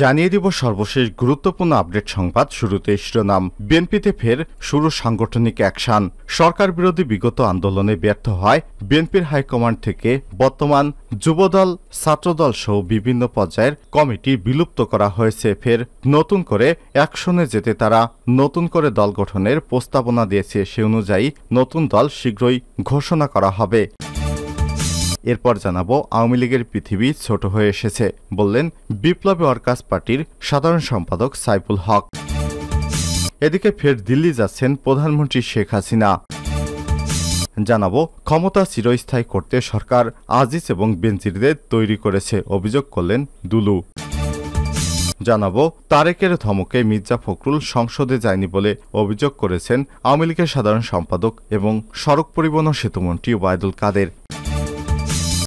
জানিয়ে দিব সর্বশেষ গুরুত্বপূর্ণ আপডেট সংবাদ শুরুতে শিরোনাম বিএনপিতে ফের শুরু সাংগঠনিক অ্যাকশন সরকার বিরোধী বিগত আন্দোলনে ব্যর্থ হয় বিএনপির হাইকমান্ড থেকে বর্তমান যুবদল ছাত্রদল সহ বিভিন্ন পর্যায়ের কমিটি বিলুপ্ত করা হয়েছে ফের নতুন করে অ্যাকশনে যেতে তারা নতুন করে দল গঠনের প্রস্তাবনা দিয়েছে সে অনুযায়ী নতুন দল শীঘ্রই ঘোষণা করা হবে এরপর জানাবো আওয়ামী লীগের পৃথিবী ছোট হয়ে এসেছে বললেন বিপ্লবী ওয়ার্কার্স পার্টির সাধারণ সম্পাদক সাইফুল হক এদিকে ফের দিল্লি যাচ্ছেন প্রধানমন্ত্রী শেখ হাসিনা জানাবো ক্ষমতা চিরস্থায়ী করতে সরকার আজিজ এবং বেঞ্জিরদের তৈরি করেছে অভিযোগ করলেন দুলু জানাবো তারেকের ধমকে মির্জা ফখরুল সংসদে যায়নি বলে অভিযোগ করেছেন আওয়ামী লীগের সাধারণ সম্পাদক এবং সড়ক পরিবহন সেতুমন্ত্রী ওবায়দুল কাদের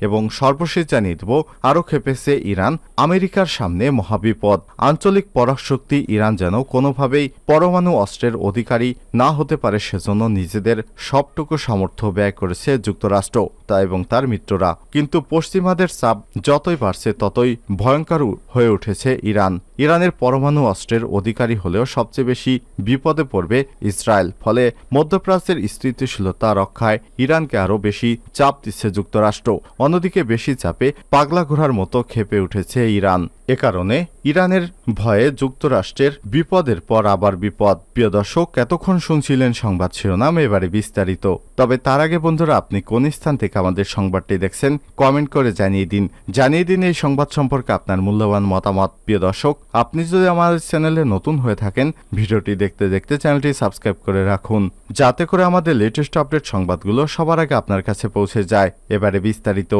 এবং সর্বশেষ জানিয়ে দেব আরও খেপেছে ইরান আমেরিকার সামনে মহাবিপদ আঞ্চলিক পরাশক্তি ইরান যেন কোনোভাবেই পরমাণু অস্ত্রের অধিকারী না হতে পারে সেজন্য নিজেদের সবটুকু সামর্থ্য ব্যয় করেছে যুক্তরাষ্ট্র তা এবং তার মিত্ররা কিন্তু পশ্চিমাদের চাপ যতই বাড়ছে ততই ভয়ঙ্কর হয়ে উঠেছে ইরান ইরানের পরমাণু অস্ত্রের অধিকারী হলেও সবচেয়ে বেশি বিপদে পড়বে ইসরায়েল ফলে মধ্যপ্রাচ্যের স্থিতিশীলতা রক্ষায় ইরানকে আরও বেশি চাপ দিচ্ছে যুক্তরাষ্ট্র অন্যদিকে বেশি চাপে পাগলা ঘোরার মতো খেপে উঠেছে ইরান এ কারণে ইরানের ভয়ে যুক্তরাষ্ট্রের বিপদের পর আবার বিপদ প্রিয় দর্শক এতক্ষণ শুনছিলেন সংবাদ শিরোনাম এবারে বিস্তারিত তবে তার আগে বন্ধুরা আপনি কোন স্থান থেকে আমাদের সংবাদটি দেখছেন কমেন্ট করে জানিয়ে দিন জানিয়ে দিন এই সংবাদ সম্পর্কে আপনার মূল্যবান মতামত প্রিয় দর্শক আপনি যদি আমাদের চ্যানেলে নতুন হয়ে থাকেন ভিডিওটি দেখতে দেখতে চ্যানেলটি সাবস্ক্রাইব করে রাখুন যাতে করে আমাদের লেটেস্ট আপডেট সংবাদগুলো সবার আগে আপনার কাছে পৌঁছে যায় এবারে বিস্তারিত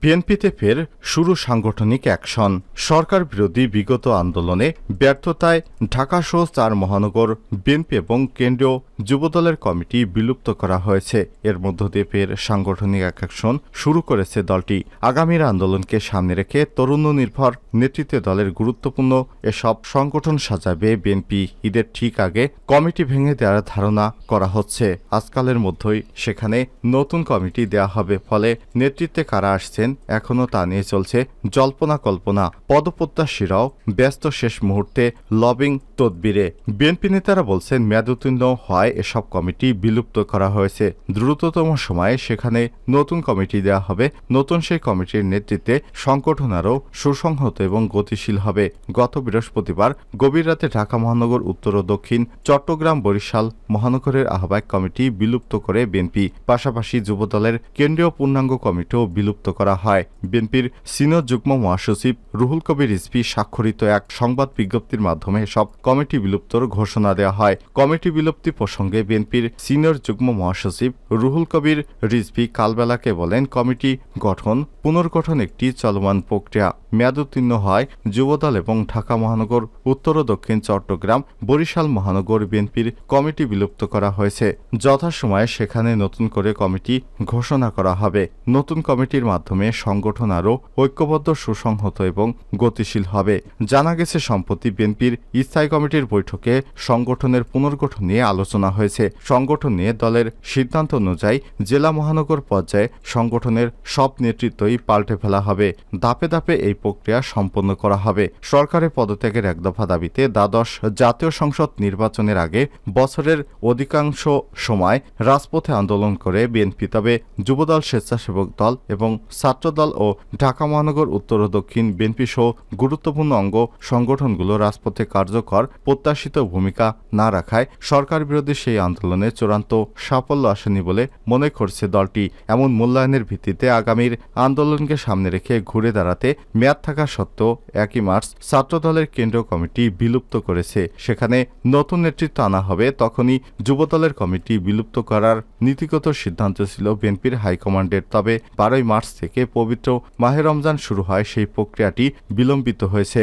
বিএনপিতে ফের শুরু সাংগঠনিক অ্যাকশন সরকার বিরোধী বিগত আন্দোলনে ব্যর্থতায় ঢাকা সহ চার মহানগর বিএনপি এবং কেন্দ্রীয় যুবদলের কমিটি বিলুপ্ত করা হয়েছে এর মধ্য দিয়ে ফের সাংগঠনিক অ্যাকশন শুরু করেছে দলটি আগামীর আন্দোলনকে সামনে রেখে তরুণ নির্ভর নেতৃত্বে দলের গুরুত্বপূর্ণ এসব সংগঠন সাজাবে বিএনপি ঈদের ঠিক আগে কমিটি ভেঙে দেওয়ার ধারণা করা হচ্ছে আজকালের মধ্যেই সেখানে নতুন কমিটি দেয়া হবে ফলে নেতৃত্বে কারা আসছে আছেন এখনও তা নিয়ে চলছে জল্পনা কল্পনা পদপ্রত্যাশীরাও ব্যস্ত শেষ মুহূর্তে লবিং তদবিরে বিএনপি নেতারা বলছেন মেয়াদোত্তীর্ণ হয় এসব কমিটি বিলুপ্ত করা হয়েছে দ্রুততম সময়ে সেখানে নতুন কমিটি দেয়া হবে নতুন সেই কমিটির নেতৃত্বে সংগঠন আরও সুসংহত এবং গতিশীল হবে গত বৃহস্পতিবার গভীর রাতে ঢাকা মহানগর উত্তর ও দক্ষিণ চট্টগ্রাম বরিশাল মহানগরের আহ্বায়ক কমিটি বিলুপ্ত করে বিএনপি পাশাপাশি যুবদলের কেন্দ্রীয় পূর্ণাঙ্গ কমিটিও বিলুপ্ত করা করা হয় বিএনপির সিনিয়র যুগ্ম মহাসচিব রুহুল কবির রিজভি স্বাক্ষরিত এক সংবাদ বিজ্ঞপ্তির মাধ্যমে সব কমিটি বিলুপ্তর ঘোষণা দেওয়া হয় কমিটি বিলুপ্তি প্রসঙ্গে বিএনপির সিনিয়র যুগ্ম মহাসচিব রুহুল কবির রিজভি কালবেলাকে বলেন কমিটি গঠন পুনর্গঠন একটি চলমান প্রক্রিয়া মেয়াদ উত্তীর্ণ হয় যুবদল এবং ঢাকা মহানগর উত্তর ও দক্ষিণ চট্টগ্রাম বরিশাল মহানগর বিএনপির কমিটি বিলুপ্ত করা হয়েছে যথাসময়ে সেখানে নতুন করে কমিটি ঘোষণা করা হবে নতুন কমিটির মাধ্যমে মাধ্যমে সংগঠন আরও ঐক্যবদ্ধ সুসংহত এবং গতিশীল হবে জানা গেছে সম্প্রতি বিএনপির স্থায়ী কমিটির বৈঠকে সংগঠনের পুনর্গঠন নিয়ে আলোচনা হয়েছে সংগঠন নিয়ে দলের সিদ্ধান্ত অনুযায়ী জেলা মহানগর পর্যায়ে সংগঠনের সব নেতৃত্বই পাল্টে ফেলা হবে ধাপে ধাপে এই প্রক্রিয়া সম্পন্ন করা হবে সরকারের পদত্যাগের এক দফা দাবিতে দ্বাদশ জাতীয় সংসদ নির্বাচনের আগে বছরের অধিকাংশ সময় রাজপথে আন্দোলন করে বিএনপি তবে যুবদল স্বেচ্ছাসেবক দল এবং ছাত্রদল ও ঢাকা মহানগর উত্তর ও দক্ষিণ বিএনপি সহ গুরুত্বপূর্ণ অঙ্গ সংগঠনগুলো রাজপথে কার্যকর প্রত্যাশিত ভূমিকা না রাখায় সরকার বিরোধী সেই আন্দোলনে চূড়ান্ত সাফল্য আসেনি বলে মনে করছে দলটি এমন মূল্যায়নের ভিত্তিতে আগামীর আন্দোলনকে সামনে রেখে ঘুরে দাঁড়াতে মেয়াদ থাকা সত্ত্বেও একই মার্চ ছাত্রদলের কেন্দ্রীয় কমিটি বিলুপ্ত করেছে সেখানে নতুন নেতৃত্ব আনা হবে তখনই যুবদলের কমিটি বিলুপ্ত করার নীতিগত সিদ্ধান্ত ছিল বিএনপির হাইকমান্ডের তবে বারোই মার্চ থেকে থেকে পবিত্র মাহে রমজান শুরু হয় সেই প্রক্রিয়াটি বিলম্বিত হয়েছে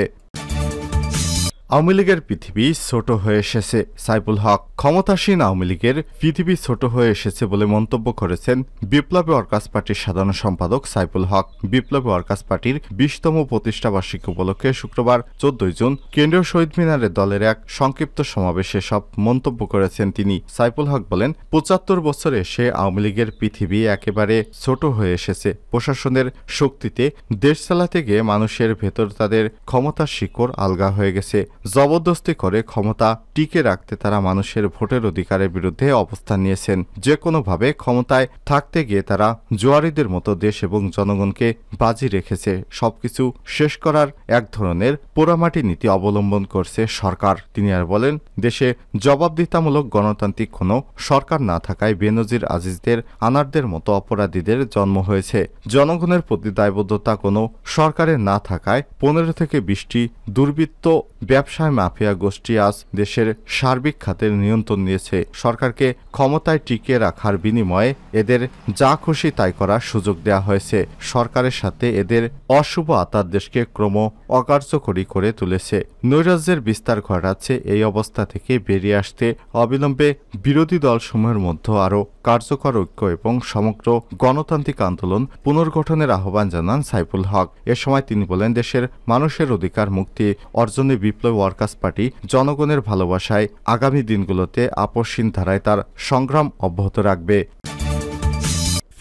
আওয়ামী লীগের পৃথিবী ছোট হয়ে এসেছে সাইফুল হক ক্ষমতাসীন আওয়ামী লীগের পৃথিবী ছোট হয়ে এসেছে বলে মন্তব্য করেছেন বিপ্লবী ওয়ার্কার্স পার্টির সাধারণ সম্পাদক সাইফুল হক বিপ্লবী ওয়ার্কার্স পার্টির বিশতম প্রতিষ্ঠাবার্ষিকী উপলক্ষে শুক্রবার চোদ্দই জুন কেন্দ্রীয় শহীদ মিনারে দলের এক সংক্ষিপ্ত সমাবেশে সব মন্তব্য করেছেন তিনি সাইফুল হক বলেন পঁচাত্তর বছরে এসে আওয়ামী লীগের পৃথিবী একেবারে ছোট হয়ে এসেছে প্রশাসনের শক্তিতে দেশ চালাতে গিয়ে মানুষের ভেতর তাদের ক্ষমতার শিকড় আলগা হয়ে গেছে জবরদস্তি করে ক্ষমতা টিকে রাখতে তারা মানুষের ভোটের অধিকারের বিরুদ্ধে অবস্থান নিয়েছেন যে কোনোভাবে ক্ষমতায় থাকতে গিয়ে তারা জোয়ারিদের মতো দেশ এবং জনগণকে বাজি রেখেছে সবকিছু শেষ করার এক ধরনের পোড়ামাটি নীতি অবলম্বন করছে সরকার তিনি আর বলেন দেশে জবাবদিহিতামূলক গণতান্ত্রিক কোনো সরকার না থাকায় বেনজির আজিজদের আনারদের মতো অপরাধীদের জন্ম হয়েছে জনগণের প্রতি দায়বদ্ধতা কোনো সরকারের না থাকায় পনেরো থেকে বিশটি দুর্বৃত্ত ব্যবসা ব্যবসায় মাফিয়া গোষ্ঠী আজ দেশের সার্বিক খাতের নিয়ন্ত্রণ নিয়েছে সরকারকে ক্ষমতায় টিকিয়ে রাখার বিনিময়ে এদের যা খুশি তাই করার সুযোগ দেওয়া হয়েছে সরকারের সাথে এদের অশুভ আতার দেশকে ক্রম অকার্যকরী করে তুলেছে নৈরাজ্যের বিস্তার ঘটাচ্ছে এই অবস্থা থেকে বেরিয়ে আসতে অবিলম্বে বিরোধী দলসমূহের মধ্যে আরও কার্যকর ঐক্য এবং সমগ্র গণতান্ত্রিক আন্দোলন পুনর্গঠনের আহ্বান জানান সাইফুল হক এ সময় তিনি বলেন দেশের মানুষের অধিকার মুক্তি অর্জনে বিপ্লব ওয়ার্কার্স পার্টি জনগণের ভালোবাসায় আগামী দিনগুলোতে আপসীন ধারায় তার সংগ্রাম অব্যাহত রাখবে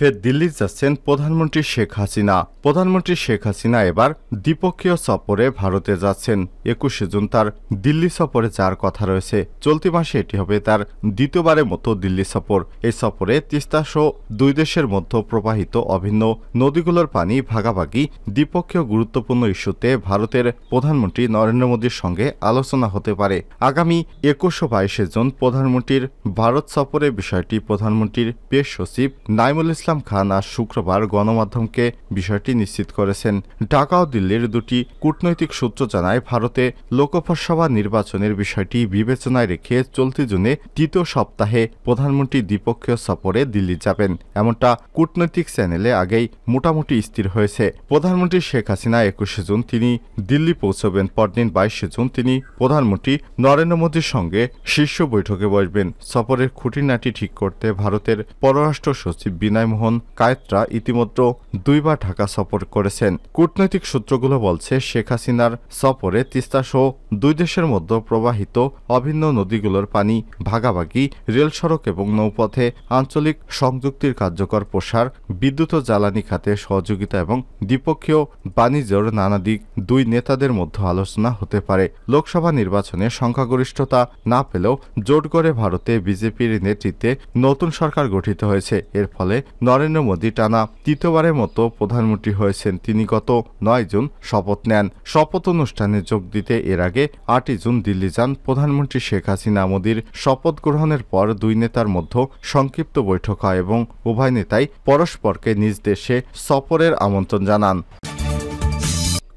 ফের দিল্লি যাচ্ছেন প্রধানমন্ত্রী শেখ হাসিনা প্রধানমন্ত্রী শেখ হাসিনা এবার দ্বিপক্ষীয় সফরে ভারতে যাচ্ছেন একুশে জুন তার দিল্লি সফরে যার কথা রয়েছে চলতি মাসে এটি হবে তার দ্বিতীয়বারের মতো দিল্লি সফর এই সফরে তিস্তা সহ দুই দেশের মধ্যে প্রবাহিত অভিন্ন নদীগুলোর পানি ভাগাভাগি দ্বিপক্ষীয় গুরুত্বপূর্ণ ইস্যুতে ভারতের প্রধানমন্ত্রী নরেন্দ্র মোদীর সঙ্গে আলোচনা হতে পারে আগামী একুশ ও বাইশে জুন প্রধানমন্ত্রীর ভারত সফরের বিষয়টি প্রধানমন্ত্রীর পেশ সচিব নাইমুল ইসলাম ইসলাম খান আজ শুক্রবার গণমাধ্যমকে বিষয়টি নিশ্চিত করেছেন ঢাকা ও দিল্লির দুটি কূটনৈতিক সূত্র জানায় ভারতে লোকসভা নির্বাচনের বিষয়টি বিবেচনায় রেখে চলতি জুনে তৃতীয় সপ্তাহে প্রধানমন্ত্রী দ্বিপক্ষীয় সফরে দিল্লি যাবেন এমনটা কূটনৈতিক চ্যানেলে আগেই মোটামুটি স্থির হয়েছে প্রধানমন্ত্রী শেখ হাসিনা একুশে জুন তিনি দিল্লি পৌঁছবেন পরদিন বাইশে জুন তিনি প্রধানমন্ত্রী নরেন্দ্র মোদীর সঙ্গে শীর্ষ বৈঠকে বসবেন সফরের খুঁটিনাটি ঠিক করতে ভারতের পররাষ্ট্র সচিব বিনয় রামমোহন কায়েতরা ইতিমধ্যে দুইবার ঢাকা সফর করেছেন কূটনৈতিক সূত্রগুলো বলছে শেখ হাসিনার সফরে তিস্তাসহ দুই দেশের মধ্যে প্রবাহিত অভিন্ন নদীগুলোর পানি ভাগাভাগি রেল সড়ক এবং নৌপথে আঞ্চলিক সংযুক্তির কার্যকর প্রসার বিদ্যুৎ ও জ্বালানি খাতে সহযোগিতা এবং দ্বিপক্ষীয় বাণিজ্যর নানা দিক দুই নেতাদের মধ্যে আলোচনা হতে পারে লোকসভা নির্বাচনে সংখ্যাগরিষ্ঠতা না পেলেও জোট করে ভারতে বিজেপির নেতৃত্বে নতুন সরকার গঠিত হয়েছে এর ফলে নরেন্দ্র মোদী টানা তৃতীয়বারের মতো প্রধানমন্ত্রী হয়েছেন তিনি গত নয় জুন শপথ নেন শপথ অনুষ্ঠানে যোগ দিতে এর আগে আটই জুন দিল্লি যান প্রধানমন্ত্রী শেখ হাসিনা মোদীর শপথ গ্রহণের পর দুই নেতার মধ্যে সংক্ষিপ্ত বৈঠক হয় এবং উভয় নেতাই পরস্পরকে নিজ দেশে সফরের আমন্ত্রণ জানান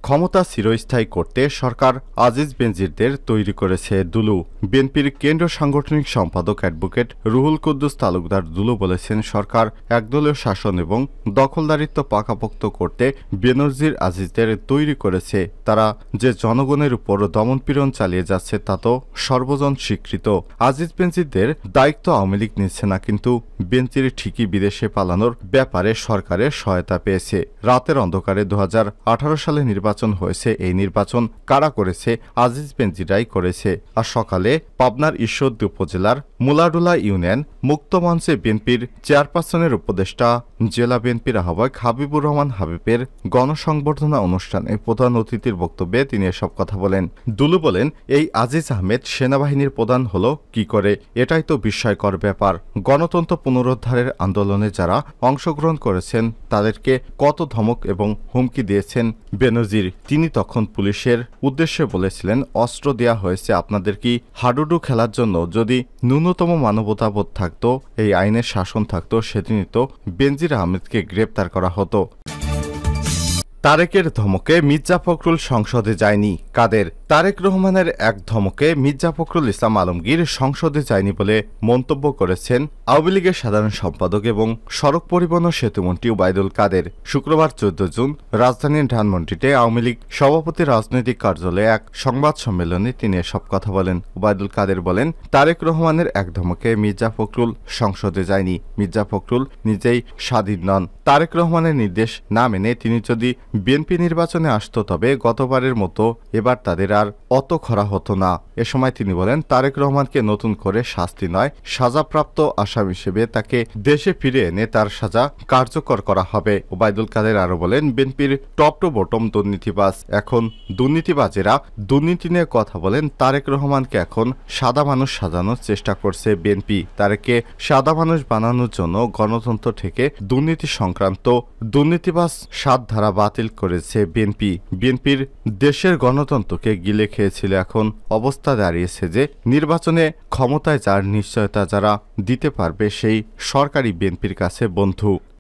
ক্ষমতা চিরস্থায়ী করতে সরকার আজিজ বেনজিরদের তৈরি করেছে দুলু বিএনপির কেন্দ্র সাংগঠনিক সম্পাদক অ্যাডভোকেট রুহুল কুদ্দুস তালুকদার দুলু বলেছেন সরকার একদলীয় শাসন এবং দখলদারিত্ব পাকাপোক্ত করতে বেনজির আজিজদের তৈরি করেছে তারা যে জনগণের উপর দমনপীড়ন চালিয়ে যাচ্ছে তা তো সর্বজন স্বীকৃত আজিজ বেঞ্জিরদের দায়িত্ব আওয়ামী লীগ নিচ্ছে না কিন্তু বেঞ্জির ঠিকই বিদেশে পালানোর ব্যাপারে সরকারের সহায়তা পেয়েছে রাতের অন্ধকারে দু সালে নির্বাচন নির্বাচন হয়েছে এই নির্বাচন কারা করেছে আজিজ বেঞ্জিরাই করেছে আর সকালে পাবনার ঈশ্বরদী উপজেলার মুলাডুলা ইউনিয়ন মুক্তমঞ্চে বিএনপির চেয়ারপারসনের উপদেষ্টা জেলা বিএনপির আহ্বায়ক হাবিবুর রহমান হাবিবের গণসংবর্ধনা অনুষ্ঠানে প্রধান অতিথির বক্তব্যে তিনি এসব কথা বলেন দুলু বলেন এই আজিজ আহমেদ সেনাবাহিনীর প্রধান হলো কি করে এটাই তো বিস্ময়কর ব্যাপার গণতন্ত্র পুনরুদ্ধারের আন্দোলনে যারা অংশগ্রহণ করেছেন তাদেরকে কত ধমক এবং হুমকি দিয়েছেন বেনজির তিনি তখন পুলিশের উদ্দেশ্যে বলেছিলেন অস্ত্র দেয়া হয়েছে আপনাদের কি হাডুডু খেলার জন্য যদি ন্যূনতম মানবতাবোধ থাকত এই আইনের শাসন থাকত সেদিনই তো বেনজির আহমেদকে গ্রেপ্তার করা হতো তারেকের ধমকে মির্জা ফখরুল সংসদে যায়নি কাদের তারেক রহমানের এক ধমকে মির্জা ফখরুল ইসলাম আলমগীর সংসদে যায়নি বলে মন্তব্য করেছেন আওয়ামী লীগের সাধারণ সম্পাদক এবং সড়ক পরিবহন সেতুমন্ত্রী ওবায়দুল কাদের শুক্রবার চোদ্দ জুন রাজধানীর ধানমন্ডিতে আওয়ামী লীগ সভাপতি রাজনৈতিক কার্যালয়ে এক সংবাদ সম্মেলনে তিনি এসব কথা বলেন ওবায়দুল কাদের বলেন তারেক রহমানের এক ধমকে মির্জা ফখরুল সংসদে যায়নি মির্জা ফখরুল নিজেই স্বাধীন নন তারেক রহমানের নির্দেশ না মেনে তিনি যদি বিএনপি নির্বাচনে আসত তবে গতবারের মতো এবার তাদের আর অত খরা হতো না এ সময় তিনি বলেন তারেক রহমানকে নতুন করে শাস্তি নয় সাজাপ্রাপ্ত আসামি হিসেবে তাকে দেশে ফিরে এনে তার সাজা কার্যকর করা হবে ওবায়দুল কাদের আরও বলেন বিএনপির টপ টু বটম দুর্নীতিবাজ এখন দুর্নীতিবাজেরা দুর্নীতি নিয়ে কথা বলেন তারেক রহমানকে এখন সাদা মানুষ সাজানোর চেষ্টা করছে বিএনপি তারেককে সাদা মানুষ বানানোর জন্য গণতন্ত্র থেকে দুর্নীতি সংক্রান্ত দুর্নীতিবাজ সাত ধারা বাতিল করেছে বিএনপি বিএনপির দেশের গণতন্ত্রকে গিলে খেয়েছিল এখন অবস্থা দাঁড়িয়েছে যে নির্বাচনে ক্ষমতায় যার নিশ্চয়তা যারা দিতে পারবে সেই সরকারি বিএনপির কাছে বন্ধু